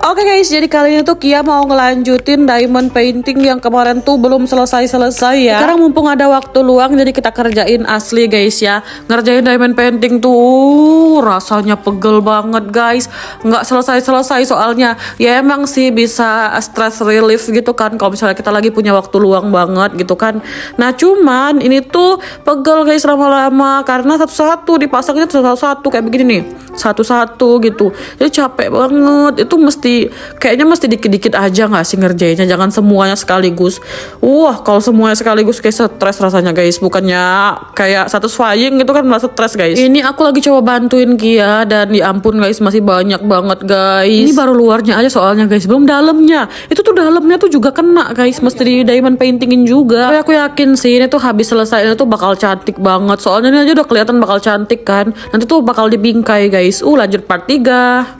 Oke okay guys, jadi kali ini tuh Kia mau ngelanjutin diamond painting yang kemarin tuh belum selesai-selesai ya. Sekarang mumpung ada waktu luang jadi kita kerjain asli guys ya. Ngerjain diamond painting tuh uh, rasanya pegel banget guys. Nggak selesai-selesai soalnya. Ya emang sih bisa stress relief gitu kan kalau misalnya kita lagi punya waktu luang banget gitu kan. Nah cuman ini tuh pegel guys lama-lama karena satu-satu dipasangnya satu-satu kayak begini nih satu-satu gitu jadi capek banget itu mesti kayaknya mesti dikit-dikit aja nggak sih ngerjainnya jangan semuanya sekaligus wah kalau semuanya sekaligus kayak stres rasanya guys bukannya kayak satu satisfying gitu kan merasa stres guys ini aku lagi coba bantuin Kia dan ya ampun guys masih banyak banget guys ini baru luarnya aja soalnya guys belum dalamnya itu tuh dalamnya tuh juga kena guys mesti di diamond paintingin juga tapi aku yakin sih ini tuh habis selesai ini tuh bakal cantik banget soalnya ini aja udah kelihatan bakal cantik kan nanti tuh bakal dibingkai guys PSU lanjut part 3